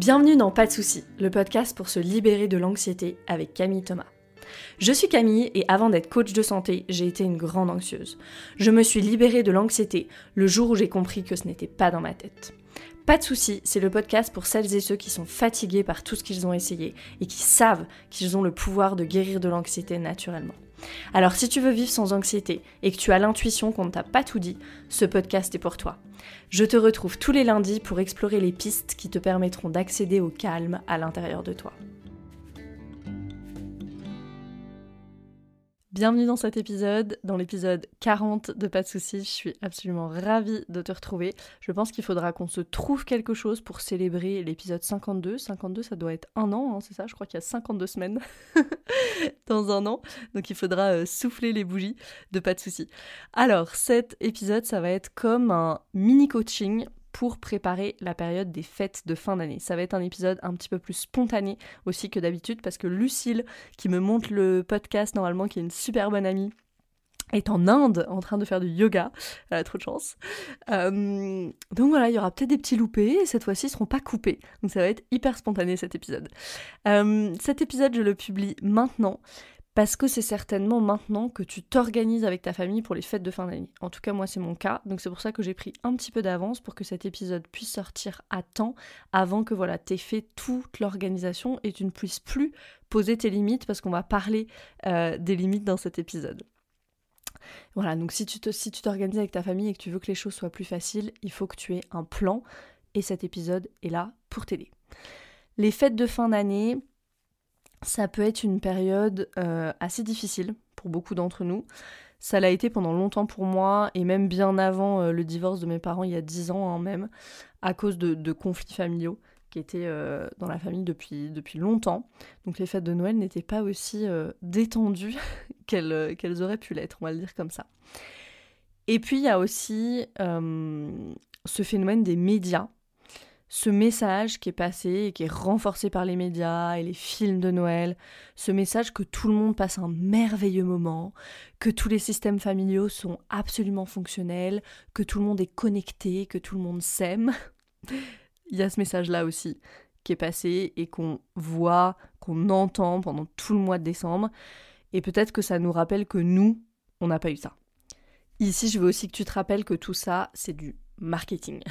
Bienvenue dans Pas de soucis, le podcast pour se libérer de l'anxiété avec Camille Thomas. Je suis Camille et avant d'être coach de santé, j'ai été une grande anxieuse. Je me suis libérée de l'anxiété le jour où j'ai compris que ce n'était pas dans ma tête. Pas de soucis, c'est le podcast pour celles et ceux qui sont fatigués par tout ce qu'ils ont essayé et qui savent qu'ils ont le pouvoir de guérir de l'anxiété naturellement. Alors si tu veux vivre sans anxiété et que tu as l'intuition qu'on ne t'a pas tout dit, ce podcast est pour toi. Je te retrouve tous les lundis pour explorer les pistes qui te permettront d'accéder au calme à l'intérieur de toi. Bienvenue dans cet épisode, dans l'épisode 40 de Pas de soucis. Je suis absolument ravie de te retrouver. Je pense qu'il faudra qu'on se trouve quelque chose pour célébrer l'épisode 52. 52, ça doit être un an, hein, c'est ça Je crois qu'il y a 52 semaines dans un an. Donc il faudra euh, souffler les bougies de Pas de soucis. Alors, cet épisode, ça va être comme un mini coaching pour préparer la période des fêtes de fin d'année. Ça va être un épisode un petit peu plus spontané aussi que d'habitude parce que Lucille, qui me monte le podcast normalement, qui est une super bonne amie, est en Inde en train de faire du yoga. Elle a trop de chance. Euh, donc voilà, il y aura peut-être des petits loupés et cette fois-ci ils seront pas coupés. Donc ça va être hyper spontané cet épisode. Euh, cet épisode, je le publie maintenant parce que c'est certainement maintenant que tu t'organises avec ta famille pour les fêtes de fin d'année. En tout cas, moi, c'est mon cas, donc c'est pour ça que j'ai pris un petit peu d'avance pour que cet épisode puisse sortir à temps, avant que voilà, t'aies fait toute l'organisation et tu ne puisses plus poser tes limites, parce qu'on va parler euh, des limites dans cet épisode. Voilà, donc si tu, te, si tu t'organises avec ta famille et que tu veux que les choses soient plus faciles, il faut que tu aies un plan, et cet épisode est là pour t'aider. Les fêtes de fin d'année, ça peut être une période euh, assez difficile pour beaucoup d'entre nous. Ça l'a été pendant longtemps pour moi, et même bien avant euh, le divorce de mes parents, il y a dix ans hein, même, à cause de, conflits familiaux qui étaient euh, dans la famille depuis, depuis longtemps. Donc les fêtes de Noël n'étaient pas aussi détendues qu'elles, qu'elles auraient pu l'être, on va le dire comme ça. Et puis il y a aussi ce phénomène des médias ce message qui est passé et qui est renforcé par les médias et les films de Noël, ce message que tout le monde passe un merveilleux moment, que tous les systèmes familiaux sont absolument fonctionnels, que tout le monde est connecté, que tout le monde s'aime. Il y a ce message-là aussi qui est passé et qu'on voit, qu'on entend pendant tout le mois de décembre. Et peut-être que ça nous rappelle que nous, on n'a pas eu ça. Ici, je veux aussi que tu te rappelles que tout ça, c'est du marketing.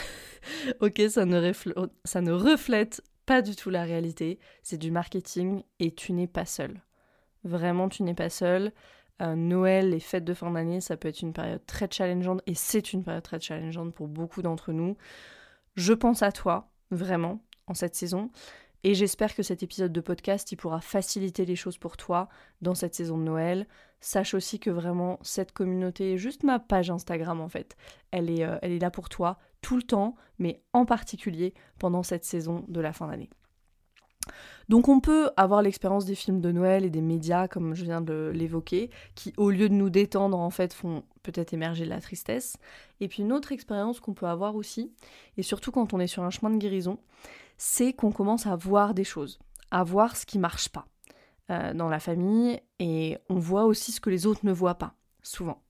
ok, ça ne, reflète pas du tout la réalité, c'est du marketing et tu n'es pas seul. Vraiment, tu n'es pas seul. Euh, Noël, les fêtes de fin d'année, ça peut être une période très challengeante et c'est une période très challengeante pour beaucoup d'entre nous. Je pense à toi, vraiment, en cette saison. Et j'espère que cet épisode de podcast, il pourra faciliter les choses pour toi dans cette saison de Noël sache aussi que vraiment cette communauté, juste ma page Instagram en fait, elle est, euh, elle est là pour toi tout le temps, mais en particulier pendant cette saison de la fin d'année. Donc on peut avoir l'expérience des films de Noël et des médias, comme je viens de l'évoquer, qui au lieu de nous détendre, en fait, font peut-être émerger de la tristesse. Et puis une autre expérience qu'on peut avoir aussi, et surtout quand on est sur un chemin de guérison, c'est qu'on commence à voir des choses, à voir ce qui marche pas. Euh, dans la famille et on voit aussi ce que les autres ne voient pas, souvent.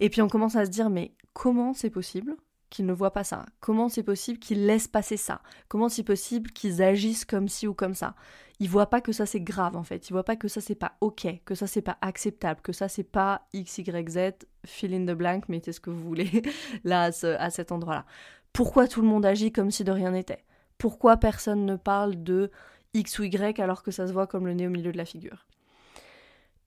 Et puis on commence à se dire, mais comment c'est possible qu'ils ne voient pas ça Comment c'est possible qu'ils laissent passer ça Comment c'est possible qu'ils agissent comme ci ou comme ça Ils voient pas que ça c'est grave en fait, ils voient pas que ça c'est pas ok, que ça c'est pas acceptable, que ça c'est pas x, y, z, fill in the blank, mettez ce que vous voulez là à cet endroit-là. Pourquoi tout le monde agit comme si de rien n'était Pourquoi personne ne parle de X ou Y alors que ça se voit comme le nez au milieu de la figure.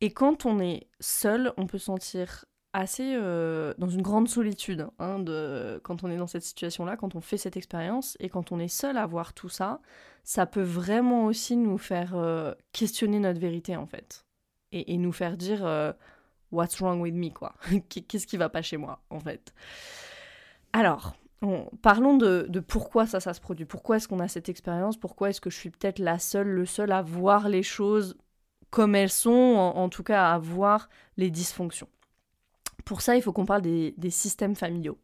Et quand on est seul, on peut sentir assez euh, dans une grande solitude hein, de, quand on est dans cette situation-là, quand on fait cette expérience et quand on est seul à voir tout ça, ça peut vraiment aussi nous faire euh, questionner notre vérité en fait et, nous faire dire euh, What's wrong with me quoi Qu'est-ce qui va pas chez moi en fait Alors, Parlons de, pourquoi ça, ça se produit. Pourquoi est-ce qu'on a cette expérience Pourquoi est-ce que je suis peut-être la seule, le seul à voir les choses comme elles sont, en, tout cas à voir les dysfonctions Pour ça, il faut qu'on parle des, systèmes familiaux.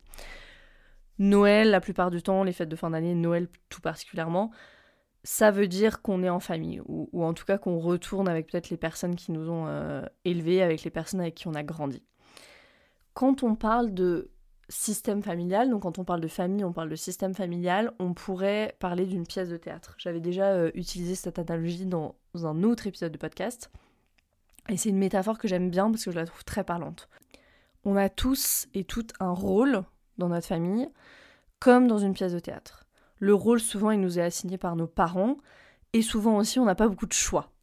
Noël, la plupart du temps, les fêtes de fin d'année, Noël tout particulièrement, ça veut dire qu'on est en famille, ou, en tout cas qu'on retourne avec peut-être les personnes qui nous ont euh, élevé, avec les personnes avec qui on a grandi. Quand on parle de système familial, donc quand on parle de famille, on parle de système familial, on pourrait parler d'une pièce de théâtre. J'avais déjà euh, utilisé cette analogie dans un autre épisode de podcast, et c'est une métaphore que j'aime bien parce que je la trouve très parlante. On a tous et toutes un rôle dans notre famille, comme dans une pièce de théâtre. Le rôle, souvent, il nous est assigné par nos parents, et souvent aussi, on n'a pas beaucoup de choix.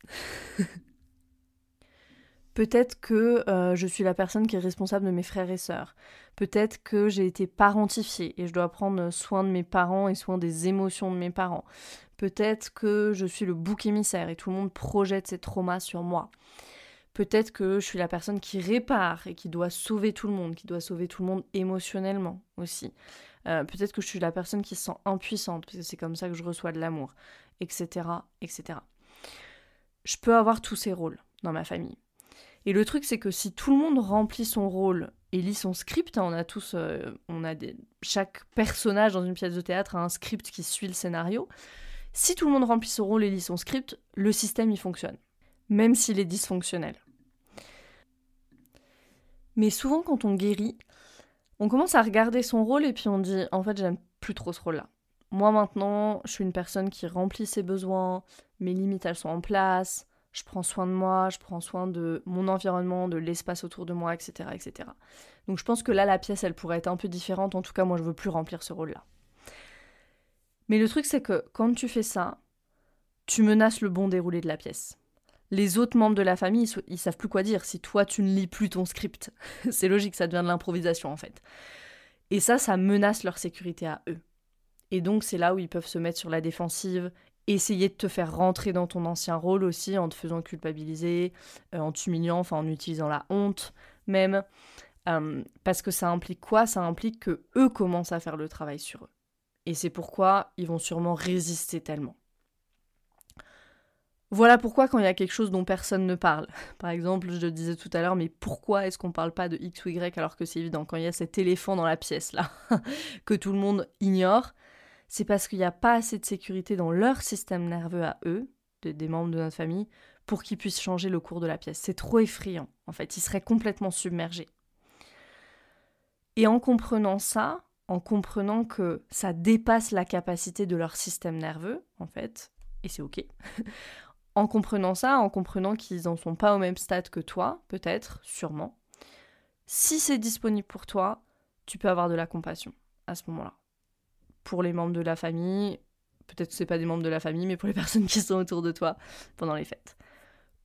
Peut-être que euh, je suis la personne qui est responsable de mes frères et sœurs. Peut-être que j'ai été parentifiée et je dois prendre soin de mes parents et soin des émotions de mes parents. Peut-être que je suis le bouc émissaire et tout le monde projette ses traumas sur moi. Peut-être que je suis la personne qui répare et qui doit sauver tout le monde, qui doit sauver tout le monde émotionnellement aussi. Euh, peut-être que je suis la personne qui se sent impuissante, parce que c'est comme ça que je reçois de l'amour, etc., etc. Je peux avoir tous ces rôles dans ma famille. Et le truc, c'est que si tout le monde remplit son rôle et lit son script, hein, on a tous, euh, on a des, chaque personnage dans une pièce de théâtre a un script qui suit le scénario. Si tout le monde remplit son rôle et lit son script, le système y fonctionne, même s'il est dysfonctionnel. Mais souvent, quand on guérit, on commence à regarder son rôle et puis on dit, en fait, j'aime plus trop ce rôle-là. Moi maintenant, je suis une personne qui remplit ses besoins, mes limites elles sont en place, je prends soin de moi, je prends soin de mon environnement, de l'espace autour de moi, etc., etc. Donc je pense que là, la pièce, elle pourrait être un peu différente. En tout cas, moi, je veux plus remplir ce rôle-là. Mais le truc, c'est que quand tu fais ça, tu menaces le bon déroulé de la pièce. Les autres membres de la famille, ils, ne savent plus quoi dire si toi, tu ne lis plus ton script. c'est logique, ça devient de l'improvisation, en fait. Et ça, ça menace leur sécurité à eux. Et donc, c'est là où ils peuvent se mettre sur la défensive essayer de te faire rentrer dans ton ancien rôle aussi en te faisant culpabiliser, euh, en t'humiliant, enfin en utilisant la honte même. Euh, parce que ça implique quoi Ça implique que eux commencent à faire le travail sur eux. Et c'est pourquoi ils vont sûrement résister tellement. Voilà pourquoi quand il y a quelque chose dont personne ne parle. Par exemple, je le disais tout à l'heure, mais pourquoi est-ce qu'on ne parle pas de X ou Y alors que c'est évident quand il y a cet éléphant dans la pièce là, que tout le monde ignore, c'est parce qu'il n'y a pas assez de sécurité dans leur système nerveux à eux, des membres de notre famille, pour qu'ils puissent changer le cours de la pièce. C'est trop effrayant, en fait, ils seraient complètement submergés. Et en comprenant ça, en comprenant que ça dépasse la capacité de leur système nerveux, en fait, et c'est ok, en comprenant ça, en comprenant qu'ils n'en sont pas au même stade que toi, peut-être, sûrement, si c'est disponible pour toi, tu peux avoir de la compassion à ce moment-là pour les membres de la famille, peut-être que ce pas des membres de la famille, mais pour les personnes qui sont autour de toi pendant les fêtes.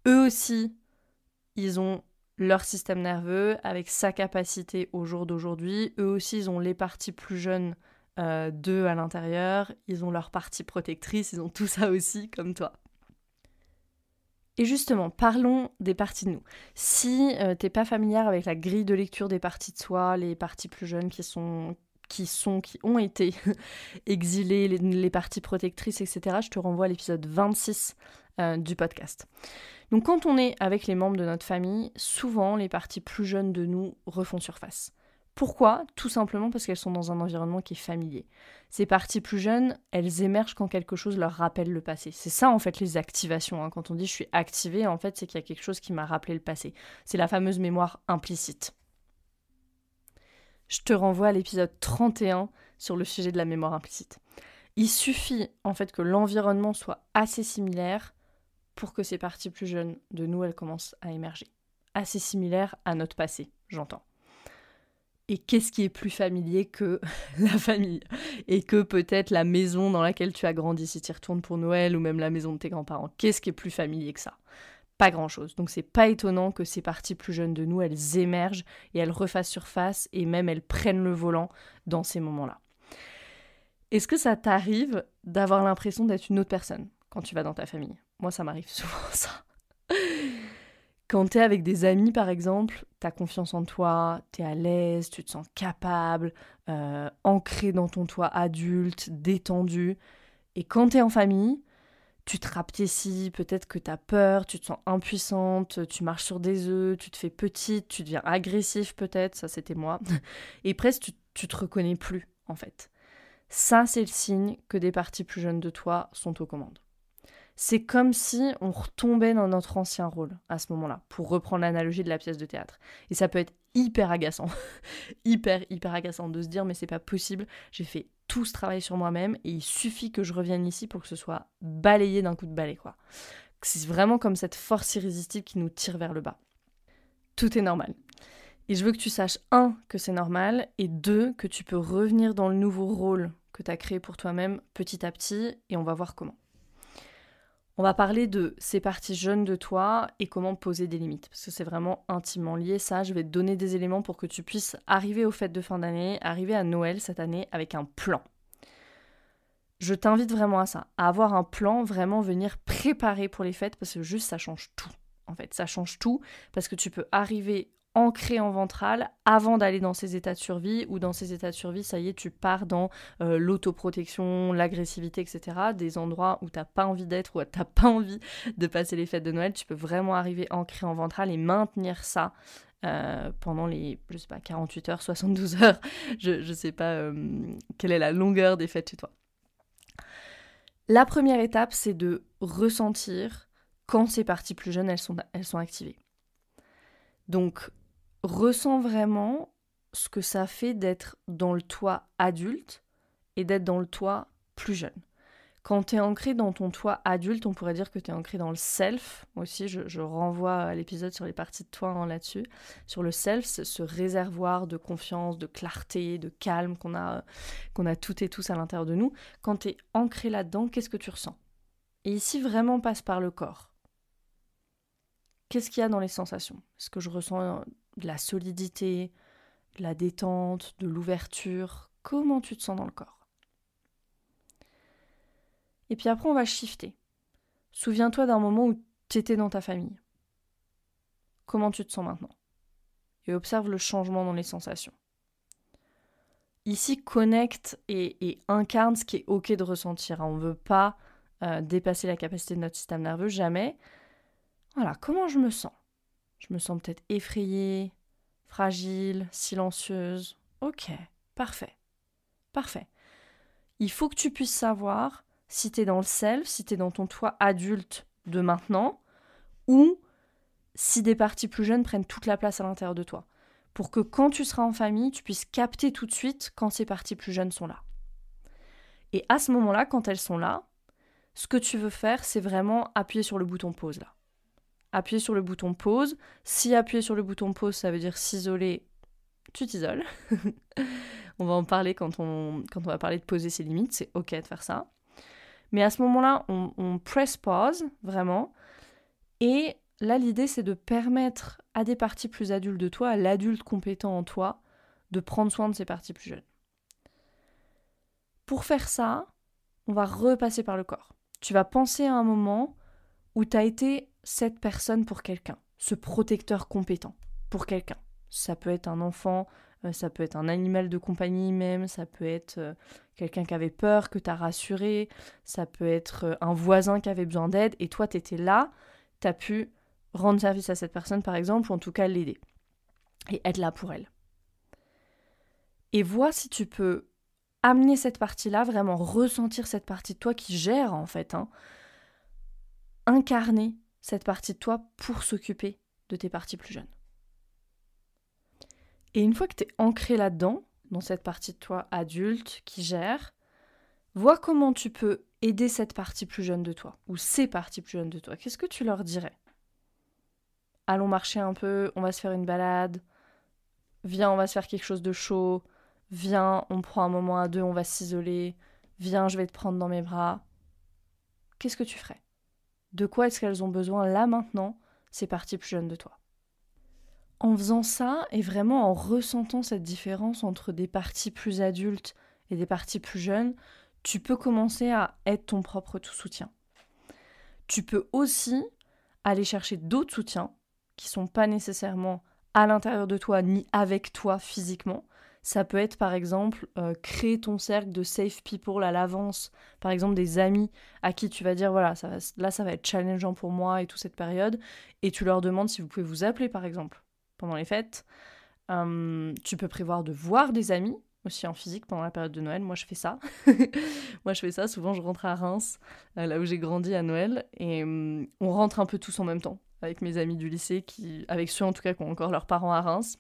Eux aussi, ils ont leur système nerveux avec sa capacité au jour d'aujourd'hui. Eux aussi, ils ont les parties plus jeunes euh, d'eux à l'intérieur, ils ont leur partie protectrice, ils ont tout ça aussi comme toi. Et justement, parlons des parties de nous. Si tu euh, t'es pas familière avec la grille de lecture des parties de soi, les parties plus jeunes qui sont qui sont, qui ont été exilés, les, parties protectrices, etc., je te renvoie à l'épisode 26 euh, du podcast. Donc quand on est avec les membres de notre famille, souvent les parties plus jeunes de nous refont surface. Pourquoi Tout simplement parce qu'elles sont dans un environnement qui est familier. Ces parties plus jeunes, elles émergent quand quelque chose leur rappelle le passé. C'est ça en fait les activations. Hein. Quand on dit je suis activée, en fait c'est qu'il y a quelque chose qui m'a rappelé le passé. C'est la fameuse mémoire implicite je te renvoie à l'épisode 31 sur le sujet de la mémoire implicite. Il suffit en fait que l'environnement soit assez similaire pour que ces parties plus jeunes de nous, elles commencent à émerger. Assez similaire à notre passé, j'entends. Et qu'est-ce qui est plus familier que la famille Et que peut-être la maison dans laquelle tu as grandi si tu y retournes pour Noël ou même la maison de tes grands-parents Qu'est-ce qui est plus familier que ça pas grand-chose. Donc c'est pas étonnant que ces parties plus jeunes de nous, elles émergent et elles refassent surface et même elles prennent le volant dans ces moments-là. Est-ce que ça t'arrive d'avoir l'impression d'être une autre personne quand tu vas dans ta famille Moi, ça m'arrive souvent ça. Quand es avec des amis, par exemple, as confiance en toi, tu es à l'aise, tu te sens capable, euh, ancré dans ton toit adulte, détendu. Et quand tu es en famille, tu te si, peut-être que tu as peur, tu te sens impuissante, tu marches sur des œufs, tu te fais petite, tu deviens agressif peut-être, ça c'était moi. Et presque tu, tu te reconnais plus en fait. Ça c'est le signe que des parties plus jeunes de toi sont aux commandes c'est comme si on retombait dans notre ancien rôle à ce moment-là, pour reprendre l'analogie de la pièce de théâtre. Et ça peut être hyper agaçant, hyper, hyper agaçant de se dire mais c'est pas possible, j'ai fait tout ce travail sur moi-même et il suffit que je revienne ici pour que ce soit balayé d'un coup de balai, quoi. C'est vraiment comme cette force irrésistible qui nous tire vers le bas. Tout est normal. Et je veux que tu saches, un, que c'est normal, et deux, que tu peux revenir dans le nouveau rôle que tu as créé pour toi-même petit à petit, et on va voir comment. On va parler de ces parties jeunes de toi et comment poser des limites, parce que c'est vraiment intimement lié. Ça, je vais te donner des éléments pour que tu puisses arriver aux fêtes de fin d'année, arriver à Noël cette année avec un plan. Je t'invite vraiment à ça, à avoir un plan, vraiment venir préparer pour les fêtes, parce que juste ça change tout. En fait, ça change tout, parce que tu peux arriver ancré en ventral avant d'aller dans ces états de survie, ou dans ces états de survie, ça y est, tu pars dans euh, l'autoprotection, l'agressivité, etc. Des endroits où t'as pas envie d'être, où t'as pas envie de passer les fêtes de Noël, tu peux vraiment arriver ancré en ventral et maintenir ça euh, pendant les, je sais pas, 48 heures, 72 heures, je, sais pas euh, quelle est la longueur des fêtes chez toi. La première étape, c'est de ressentir quand ces parties plus jeunes, elles sont, elles sont activées. Donc, ressens vraiment ce que ça fait d'être dans le toi adulte et d'être dans le toi plus jeune. Quand tu es ancré dans ton toi adulte, on pourrait dire que tu es ancré dans le self. Moi aussi, je, renvoie à l'épisode sur les parties de toi hein, là-dessus. Sur le self, ce réservoir de confiance, de clarté, de calme qu'on a, a toutes et tous à l'intérieur de nous. Quand tu es ancré là-dedans, qu'est-ce que tu ressens Et ici, vraiment, passe par le corps. Qu'est-ce qu'il y a dans les sensations Est-ce que je ressens de la solidité, de la détente, de l'ouverture, comment tu te sens dans le corps. Et puis après, on va shifter. Souviens-toi d'un moment où tu étais dans ta famille. Comment tu te sens maintenant Et observe le changement dans les sensations. Ici, connecte et, incarne ce qui est OK de ressentir. On ne veut pas euh, dépasser la capacité de notre système nerveux, jamais. Voilà, comment je me sens je me sens peut-être effrayée, fragile, silencieuse. Ok, parfait. Parfait. Il faut que tu puisses savoir si tu es dans le self, si tu es dans ton toit adulte de maintenant, ou si des parties plus jeunes prennent toute la place à l'intérieur de toi. Pour que quand tu seras en famille, tu puisses capter tout de suite quand ces parties plus jeunes sont là. Et à ce moment-là, quand elles sont là, ce que tu veux faire, c'est vraiment appuyer sur le bouton pause là appuyer sur le bouton pause. Si appuyer sur le bouton pause, ça veut dire s'isoler, tu t'isoles. on va en parler quand on, quand on va parler de poser ses limites, c'est ok de faire ça. Mais à ce moment-là, on, on press pause, vraiment. Et là, l'idée, c'est de permettre à des parties plus adultes de toi, à l'adulte compétent en toi, de prendre soin de ces parties plus jeunes. Pour faire ça, on va repasser par le corps. Tu vas penser à un moment où tu as été cette personne pour quelqu'un, ce protecteur compétent pour quelqu'un. Ça peut être un enfant, euh, ça peut être un animal de compagnie même, ça peut être euh, quelqu'un qui avait peur, que t'as rassuré, ça peut être euh, un voisin qui avait besoin d'aide, et toi t'étais là, t'as pu rendre service à cette personne par exemple, ou en tout cas l'aider, et être là pour elle. Et vois si tu peux amener cette partie-là, vraiment ressentir cette partie de toi qui gère en fait, hein, incarner cette partie de toi pour s'occuper de tes parties plus jeunes. Et une fois que tu es ancré là-dedans, dans cette partie de toi adulte qui gère, vois comment tu peux aider cette partie plus jeune de toi, ou ces parties plus jeunes de toi. Qu'est-ce que tu leur dirais Allons marcher un peu, on va se faire une balade, viens, on va se faire quelque chose de chaud, viens, on prend un moment à deux, on va s'isoler, viens, je vais te prendre dans mes bras. Qu'est-ce que tu ferais de quoi est-ce qu'elles ont besoin là maintenant, ces parties plus jeunes de toi. En faisant ça, et vraiment en ressentant cette différence entre des parties plus adultes et des parties plus jeunes, tu peux commencer à être ton propre tout soutien. Tu peux aussi aller chercher d'autres soutiens qui ne sont pas nécessairement à l'intérieur de toi ni avec toi physiquement, ça peut être par exemple euh, créer ton cercle de safe people à l'avance, par exemple des amis à qui tu vas dire voilà, ça là ça va être challengeant pour moi et toute cette période, et tu leur demandes si vous pouvez vous appeler par exemple pendant les fêtes. Hum, tu peux prévoir de voir des amis aussi en physique pendant la période de Noël. Moi, je fais ça. Moi, je fais ça. Souvent, je rentre à Reims, euh, là où j'ai grandi à Noël, et hum, on rentre un peu tous en même temps avec mes amis du lycée, qui, avec ceux en tout cas qui ont encore leurs parents à Reims.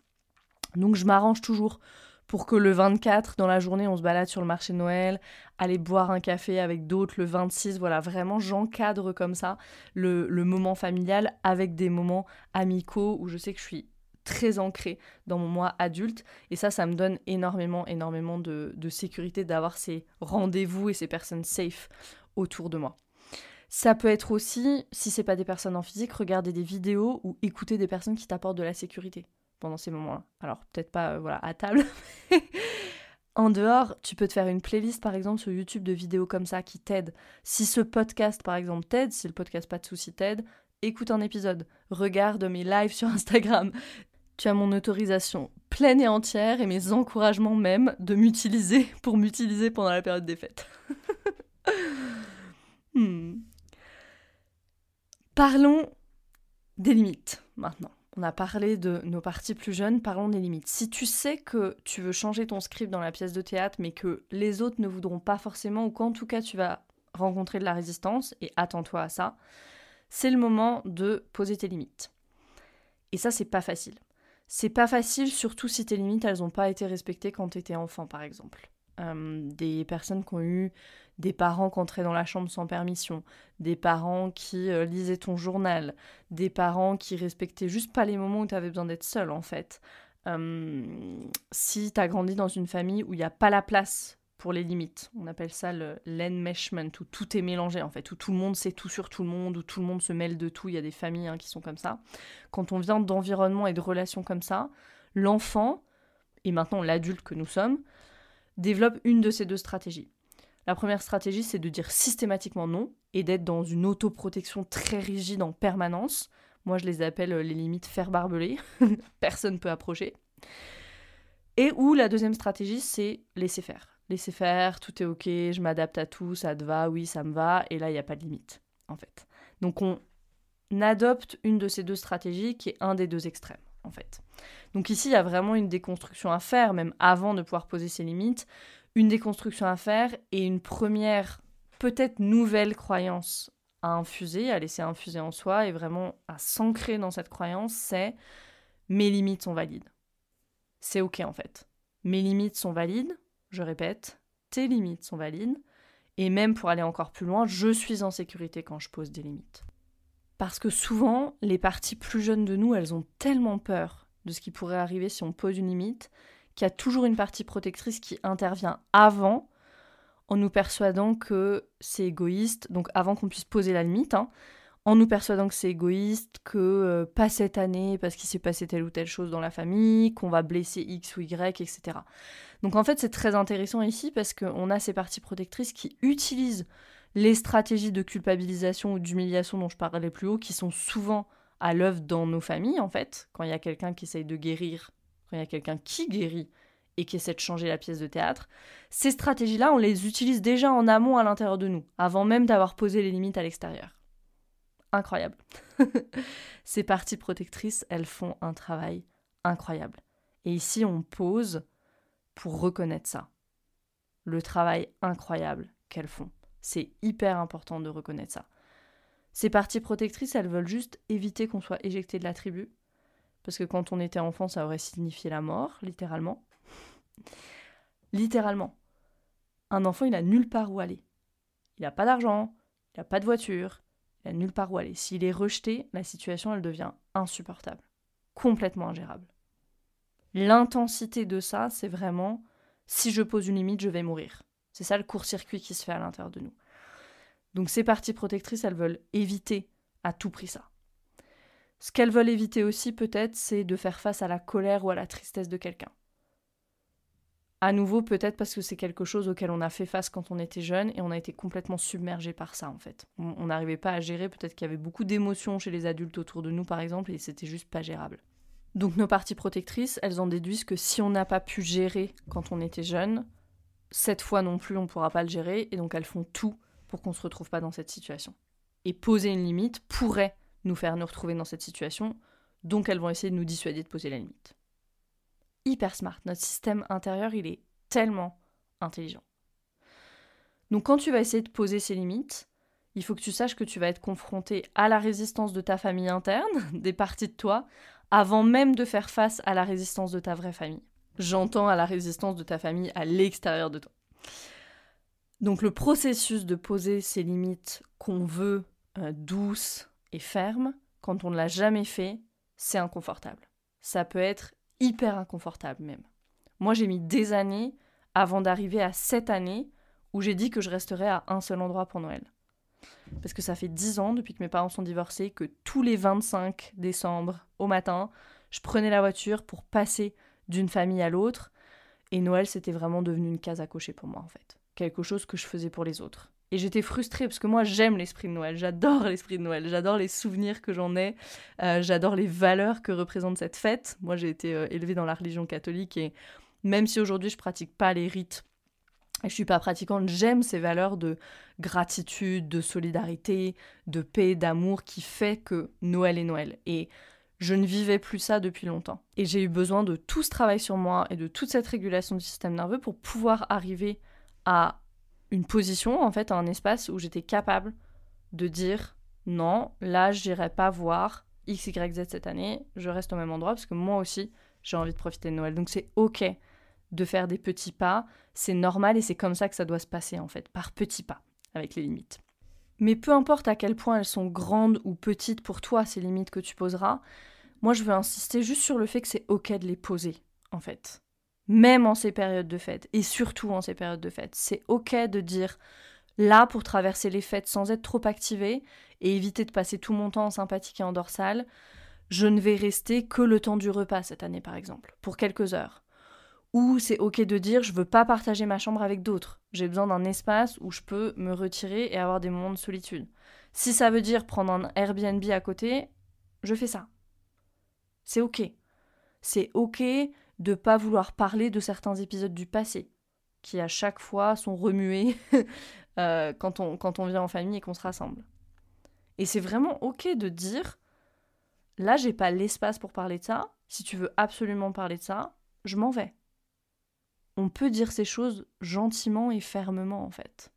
Donc, je m'arrange toujours pour que le 24, dans la journée, on se balade sur le marché de Noël, aller boire un café avec d'autres le 26. Voilà, vraiment, j'encadre comme ça le, moment familial avec des moments amicaux où je sais que je suis très ancrée dans mon moi adulte. Et ça, ça me donne énormément, énormément de, sécurité d'avoir ces rendez-vous et ces personnes safe autour de moi. Ça peut être aussi, si c'est pas des personnes en physique, regarder des vidéos ou écouter des personnes qui t'apportent de la sécurité pendant ces moments-là. Alors peut-être pas euh, voilà à table. en dehors, tu peux te faire une playlist par exemple sur YouTube de vidéos comme ça qui t'aident. Si ce podcast par exemple t'aide, si le podcast pas de souci t'aide, écoute un épisode, regarde mes lives sur Instagram. Tu as mon autorisation pleine et entière et mes encouragements même de m'utiliser pour m'utiliser pendant la période des fêtes. Hmm. Parlons des limites maintenant. On a parlé de nos parties plus jeunes, parlons des limites. Si tu sais que tu veux changer ton script dans la pièce de théâtre, mais que les autres ne voudront pas forcément, ou qu'en tout cas tu vas rencontrer de la résistance, et attends-toi à ça, c'est le moment de poser tes limites. Et ça, c'est pas facile. C'est pas facile, surtout si tes limites, elles n'ont pas été respectées quand tu étais enfant, par exemple. Euh, des personnes qui ont eu des parents qui entraient dans la chambre sans permission, des parents qui euh, lisaient ton journal, des parents qui respectaient juste pas les moments où tu avais besoin d'être seul en fait. Euh, si tu as grandi dans une famille où il n'y a pas la place pour les limites, on appelle ça le l'enmeshment, où tout est mélangé en fait, où tout le monde sait tout sur tout le monde, où tout le monde se mêle de tout, il y a des familles hein, qui sont comme ça. Quand on vient d'environnement et de relations comme ça, l'enfant, et maintenant l'adulte que nous sommes, développe une de ces deux stratégies. La première stratégie, c'est de dire systématiquement non et d'être dans une autoprotection très rigide en permanence. Moi, je les appelle euh, les limites fer barbelé. Personne ne peut approcher. Et où la deuxième stratégie, c'est laisser faire. Laisser faire, tout est ok, je m'adapte à tout, ça te va, oui, ça me va. Et là, il n'y a pas de limite, en fait. Donc, on adopte une de ces deux stratégies qui est un des deux extrêmes en fait. Donc ici, il y a vraiment une déconstruction à faire, même avant de pouvoir poser ses limites, une déconstruction à faire et une première, peut-être nouvelle croyance à infuser, à laisser infuser en soi et vraiment à s'ancrer dans cette croyance, c'est mes limites sont valides. C'est ok en fait. Mes limites sont valides, je répète, tes limites sont valides. Et même pour aller encore plus loin, je suis en sécurité quand je pose des limites. Parce que souvent, les parties plus jeunes de nous, elles ont tellement peur de ce qui pourrait arriver si on pose une limite, qu'il y a toujours une partie protectrice qui intervient avant, en nous persuadant que c'est égoïste, donc avant qu'on puisse poser la limite, hein, en nous persuadant que c'est égoïste, que euh, pas cette année parce qu'il s'est passé telle ou telle chose dans la famille, qu'on va blesser X ou Y, etc. Donc en fait, c'est très intéressant ici parce qu'on a ces parties protectrices qui utilisent les stratégies de culpabilisation ou d'humiliation dont je parlais plus haut, qui sont souvent à l'œuvre dans nos familles, en fait, quand il y a quelqu'un qui essaye de guérir, quand il y a quelqu'un qui guérit et qui essaie de changer la pièce de théâtre, ces stratégies-là, on les utilise déjà en amont à l'intérieur de nous, avant même d'avoir posé les limites à l'extérieur. Incroyable. ces parties protectrices, elles font un travail incroyable. Et ici, on pose pour reconnaître ça. Le travail incroyable qu'elles font. C'est hyper important de reconnaître ça. Ces parties protectrices, elles veulent juste éviter qu'on soit éjecté de la tribu, parce que quand on était enfant, ça aurait signifié la mort, littéralement. littéralement. Un enfant, il a nulle part où aller. Il n'a pas d'argent, il n'a pas de voiture, il n'a nulle part où aller. S'il est rejeté, la situation, elle devient insupportable, complètement ingérable. L'intensité de ça, c'est vraiment si je pose une limite, je vais mourir. C'est ça le court-circuit qui se fait à l'intérieur de nous. Donc ces parties protectrices, elles veulent éviter à tout prix ça. Ce qu'elles veulent éviter aussi peut-être, c'est de faire face à la colère ou à la tristesse de quelqu'un. À nouveau, peut-être parce que c'est quelque chose auquel on a fait face quand on était jeune et on a été complètement submergé par ça en fait. On n'arrivait pas à gérer, peut-être qu'il y avait beaucoup d'émotions chez les adultes autour de nous par exemple et c'était juste pas gérable. Donc nos parties protectrices, elles en déduisent que si on n'a pas pu gérer quand on était jeune, cette fois non plus, on ne pourra pas le gérer, et donc elles font tout pour qu'on ne se retrouve pas dans cette situation. Et poser une limite pourrait nous faire nous retrouver dans cette situation, donc elles vont essayer de nous dissuader de poser la limite. Hyper smart, notre système intérieur, il est tellement intelligent. Donc quand tu vas essayer de poser ces limites, il faut que tu saches que tu vas être confronté à la résistance de ta famille interne, des parties de toi, avant même de faire face à la résistance de ta vraie famille. J'entends à la résistance de ta famille à l'extérieur de toi. Donc le processus de poser ses limites qu'on veut euh, douces et fermes, quand on ne l'a jamais fait, c'est inconfortable. Ça peut être hyper inconfortable même. Moi j'ai mis des années avant d'arriver à cette année où j'ai dit que je resterais à un seul endroit pour Noël. Parce que ça fait dix ans depuis que mes parents sont divorcés que tous les 25 décembre au matin, je prenais la voiture pour passer d'une famille à l'autre. Et Noël, c'était vraiment devenu une case à cocher pour moi, en fait. Quelque chose que je faisais pour les autres. Et j'étais frustrée parce que moi j'aime l'esprit de Noël, j'adore l'esprit de Noël, j'adore les souvenirs que j'en ai, euh, j'adore les valeurs que représente cette fête. Moi j'ai été euh, élevée dans la religion catholique et même si aujourd'hui je pratique pas les rites, je suis pas pratiquante, j'aime ces valeurs de gratitude, de solidarité, de paix, d'amour qui fait que Noël est Noël. Et je ne vivais plus ça depuis longtemps. Et j'ai eu besoin de tout ce travail sur moi et de toute cette régulation du système nerveux pour pouvoir arriver à une position, en fait, à un espace où j'étais capable de dire non, là, je j'irai pas voir X, cette année, je reste au même endroit parce que moi aussi, j'ai envie de profiter de Noël. Donc c'est OK de faire des petits pas, c'est normal et c'est comme ça que ça doit se passer, en fait, par petits pas, avec les limites. Mais peu importe à quel point elles sont grandes ou petites pour toi, ces limites que tu poseras, moi je veux insister juste sur le fait que c'est ok de les poser, en fait. Même en ces périodes de fête, et surtout en ces périodes de fête. C'est ok de dire là pour traverser les fêtes sans être trop activé et éviter de passer tout mon temps en sympathique et en dorsale. Je ne vais rester que le temps du repas cette année, par exemple, pour quelques heures ou c'est ok de dire je veux pas partager ma chambre avec d'autres. J'ai besoin d'un espace où je peux me retirer et avoir des moments de solitude. Si ça veut dire prendre un Airbnb à côté, je fais ça. C'est ok. C'est ok de pas vouloir parler de certains épisodes du passé qui à chaque fois sont remués euh, quand, on, quand on vient en famille et qu'on se rassemble. Et c'est vraiment ok de dire là j'ai pas l'espace pour parler de ça. Si tu veux absolument parler de ça, je m'en vais on peut dire ces choses gentiment et fermement en fait.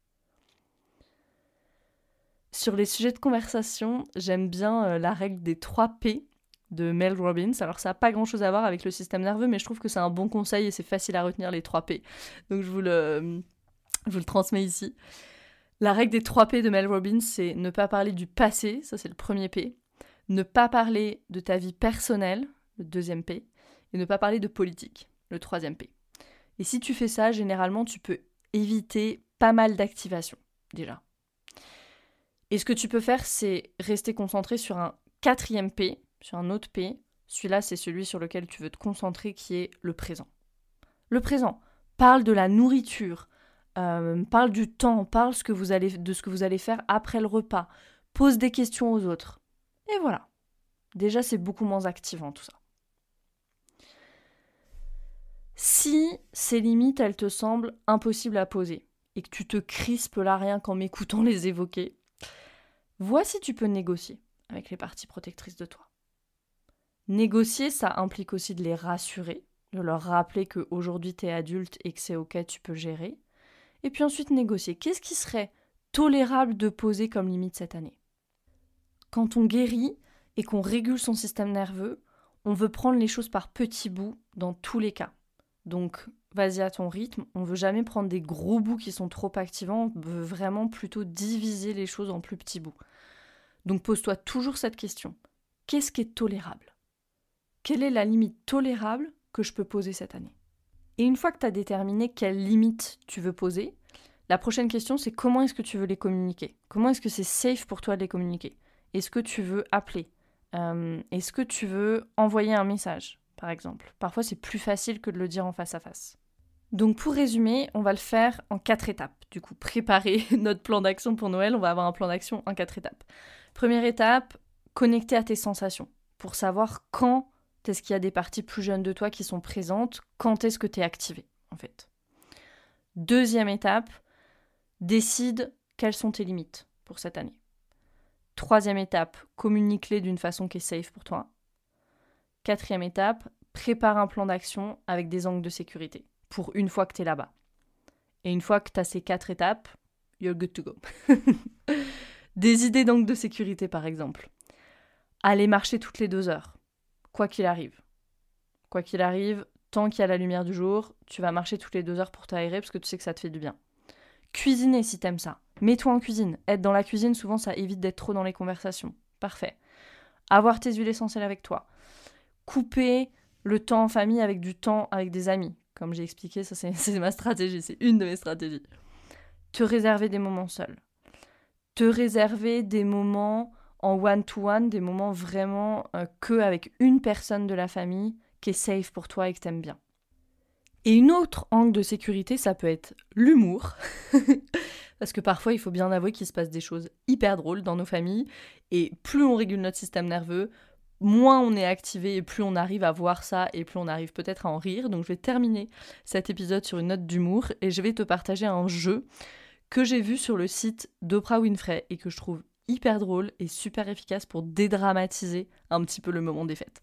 Sur les sujets de conversation, j'aime bien euh, la règle des 3 P de Mel Robbins. Alors ça n'a pas grand-chose à voir avec le système nerveux, mais je trouve que c'est un bon conseil et c'est facile à retenir les 3 P. Donc je vous le, je le transmets ici. La règle des 3 P de Mel Robbins, c'est ne pas parler du passé, ça c'est le premier P, ne pas parler de ta vie personnelle, le deuxième P, et ne pas parler de politique, le troisième P. Et si tu fais ça, généralement, tu peux éviter pas mal d'activations, déjà. Et ce que tu peux faire, c'est rester concentré sur un quatrième P, sur un autre P. Celui-là, c'est celui sur lequel tu veux te concentrer, qui est le présent. Le présent parle de la nourriture, euh, parle du temps, parle de ce que vous allez faire après le repas, pose des questions aux autres. Et voilà. Déjà, c'est beaucoup moins activant tout ça. Si ces limites, elles te semblent impossibles à poser et que tu te crispes là rien qu'en m'écoutant les évoquer, vois si tu peux négocier avec les parties protectrices de toi. Négocier, ça implique aussi de les rassurer, de leur rappeler qu'aujourd'hui tu es adulte et que c'est ok, tu peux gérer. Et puis ensuite négocier. Qu'est-ce qui serait tolérable de poser comme limite cette année Quand on guérit et qu'on régule son système nerveux, on veut prendre les choses par petits bouts dans tous les cas. Donc, vas-y à ton rythme. On veut jamais prendre des gros bouts qui sont trop activants. On veut vraiment plutôt diviser les choses en plus petits bouts. Donc, pose-toi toujours cette question. Qu'est-ce qui est tolérable Quelle est la limite tolérable que je peux poser cette année Et une fois que tu as déterminé quelle limite tu veux poser, la prochaine question c'est comment est-ce que tu veux les communiquer Comment est-ce que c'est safe pour toi de les communiquer Est-ce que tu veux appeler euh, Est-ce que tu veux envoyer un message par exemple. Parfois, c'est plus facile que de le dire en face à face. Donc pour résumer, on va le faire en quatre étapes. Du coup, préparer notre plan d'action pour Noël, on va avoir un plan d'action en quatre étapes. Première étape, connecter à tes sensations pour savoir quand est-ce qu'il y a des parties plus jeunes de toi qui sont présentes, quand est-ce que tu es activé en fait. Deuxième étape, décide quelles sont tes limites pour cette année. Troisième étape, communique-les d'une façon qui est safe pour toi. Quatrième étape, prépare un plan d'action avec des angles de sécurité pour une fois que tu es là-bas. Et une fois que tu as ces quatre étapes, you're good to go. des idées d'angles de sécurité, par exemple. Aller marcher toutes les deux heures, quoi qu'il arrive. Quoi qu'il arrive, tant qu'il y a la lumière du jour, tu vas marcher toutes les deux heures pour t'aérer parce que tu sais que ça te fait du bien. Cuisiner si t'aimes ça. Mets-toi en cuisine. Être dans la cuisine, souvent, ça évite d'être trop dans les conversations. Parfait. Avoir tes huiles essentielles avec toi couper le temps en famille avec du temps avec des amis. Comme j'ai expliqué, ça c'est ma stratégie, c'est une de mes stratégies. Te réserver des moments seuls. Te réserver des moments en one-to-one, des moments vraiment qu'avec euh, que avec une personne de la famille qui est safe pour toi et que t'aimes bien. Et une autre angle de sécurité, ça peut être l'humour. Parce que parfois, il faut bien avouer qu'il se passe des choses hyper drôles dans nos familles. Et plus on régule notre système nerveux, moins on est activé et plus on arrive à voir ça et plus on arrive peut-être à en rire. Donc je vais terminer cet épisode sur une note d'humour et je vais te partager un jeu que j'ai vu sur le site d'Oprah Winfrey et que je trouve hyper drôle et super efficace pour dédramatiser un petit peu le moment des fêtes.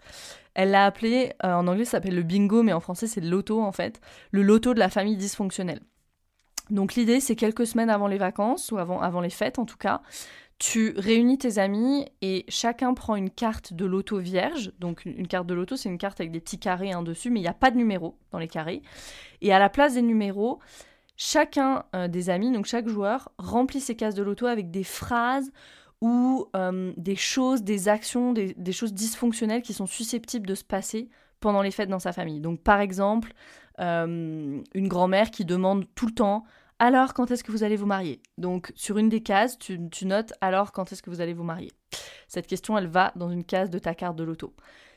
Elle l'a appelé, euh, en anglais ça s'appelle le bingo, mais en français c'est le loto en fait, le loto de la famille dysfonctionnelle. Donc l'idée c'est quelques semaines avant les vacances, ou avant, avant les fêtes en tout cas, tu réunis tes amis et chacun prend une carte de loto vierge. Donc une carte de loto, c'est une carte avec des petits carrés hein, dessus, mais il n'y a pas de numéro dans les carrés. Et à la place des numéros, chacun euh, des amis, donc chaque joueur, remplit ses cases de loto avec des phrases ou euh, des choses, des actions, des, choses dysfonctionnelles qui sont susceptibles de se passer pendant les fêtes dans sa famille. Donc par exemple, euh, une grand-mère qui demande tout le temps alors quand est-ce que vous allez vous marier Donc sur une des cases, tu, notes alors quand est-ce que vous allez vous marier. Cette question, elle va dans une case de ta carte de loto.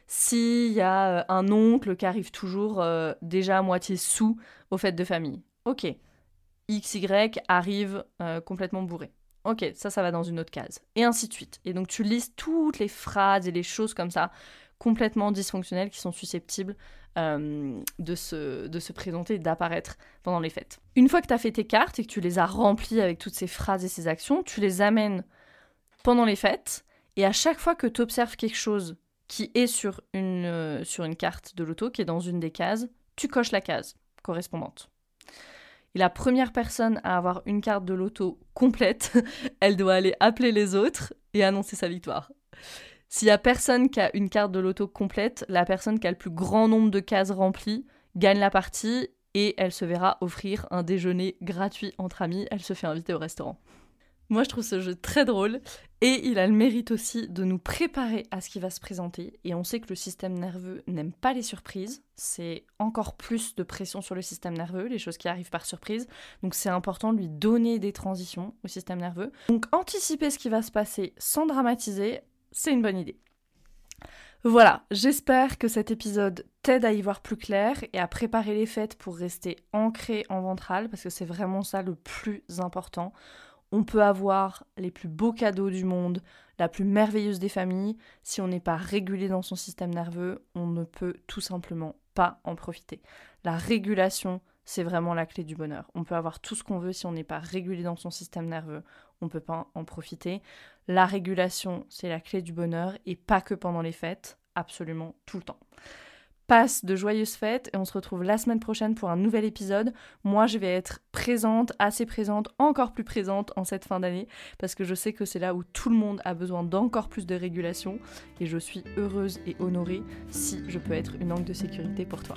S'il y a euh, un oncle qui arrive toujours euh, déjà à moitié sous aux fêtes de famille, ok. XY arrive euh, complètement bourré. Ok, ça, ça va dans une autre case. Et ainsi de suite. Et donc tu lises toutes les phrases et les choses comme ça complètement dysfonctionnelles qui sont susceptibles euh, de, se, de se présenter et d'apparaître pendant les fêtes. Une fois que tu as fait tes cartes et que tu les as remplies avec toutes ces phrases et ces actions, tu les amènes pendant les fêtes et à chaque fois que tu observes quelque chose qui est sur une, euh, sur une carte de l'auto, qui est dans une des cases, tu coches la case correspondante. Et la première personne à avoir une carte de l'auto complète, elle doit aller appeler les autres et annoncer sa victoire. S'il n'y a personne qui a une carte de loto complète, la personne qui a le plus grand nombre de cases remplies gagne la partie et elle se verra offrir un déjeuner gratuit entre amis. Elle se fait inviter au restaurant. Moi, je trouve ce jeu très drôle et il a le mérite aussi de nous préparer à ce qui va se présenter. Et on sait que le système nerveux n'aime pas les surprises. C'est encore plus de pression sur le système nerveux, les choses qui arrivent par surprise. Donc, c'est important de lui donner des transitions au système nerveux. Donc, anticiper ce qui va se passer sans dramatiser c'est une bonne idée. Voilà, j'espère que cet épisode t'aide à y voir plus clair et à préparer les fêtes pour rester ancré en ventral, parce que c'est vraiment ça le plus important. On peut avoir les plus beaux cadeaux du monde, la plus merveilleuse des familles, si on n'est pas régulé dans son système nerveux, on ne peut tout simplement pas en profiter. La régulation, c'est vraiment la clé du bonheur. On peut avoir tout ce qu'on veut si on n'est pas régulé dans son système nerveux, on ne peut pas en profiter. La régulation, c'est la clé du bonheur et pas que pendant les fêtes, absolument tout le temps. Passe de joyeuses fêtes et on se retrouve la semaine prochaine pour un nouvel épisode. Moi, je vais être présente, assez présente, encore plus présente en cette fin d'année parce que je sais que c'est là où tout le monde a besoin d'encore plus de régulation et je suis heureuse et honorée si je peux être une angle de sécurité pour toi.